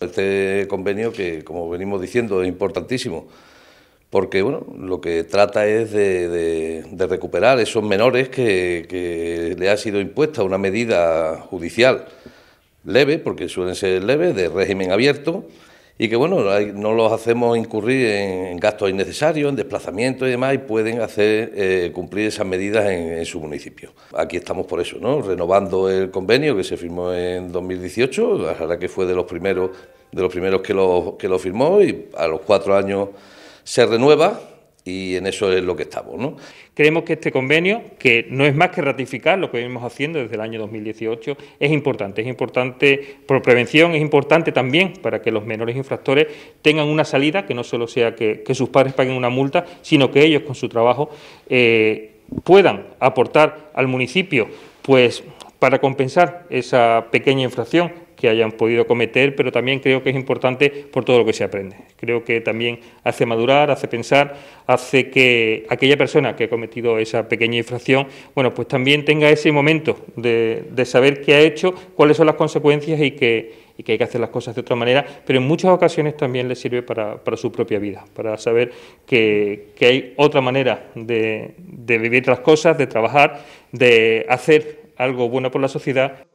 Este convenio que, como venimos diciendo, es importantísimo, porque bueno, lo que trata es de, recuperar esos menores que, que, le ha sido impuesta una medida judicial leve, porque suelen ser leves, de régimen abierto, y que bueno, no los hacemos incurrir en gastos innecesarios, en desplazamientos y demás, y pueden hacer eh, cumplir esas medidas en, su municipio. Aquí estamos por eso, ¿no? Renovando el convenio que se firmó en 2018, la verdad que fue de los primeros, de los primeros que que lo firmó, y a los cuatro años se renueva y en eso es lo que estamos. ¿no? Creemos que este convenio, que no es más que ratificar lo que venimos haciendo desde el año 2018, es importante. Es importante por prevención, es importante también para que los menores infractores tengan una salida, que no solo sea que, sus padres paguen una multa, sino que ellos con su trabajo eh, puedan aportar al municipio pues para compensar esa pequeña infracción que hayan podido cometer, pero también creo que es importante por todo lo que se aprende. Creo que también hace madurar, hace pensar, hace que aquella persona que ha cometido esa pequeña infracción, bueno, pues también tenga ese momento de, saber qué ha hecho, cuáles son las consecuencias y que, hay que hacer las cosas de otra manera, pero en muchas ocasiones también le sirve para, su propia vida, para saber que, hay otra manera de, de vivir las cosas, de trabajar, de hacer algo bueno por la sociedad.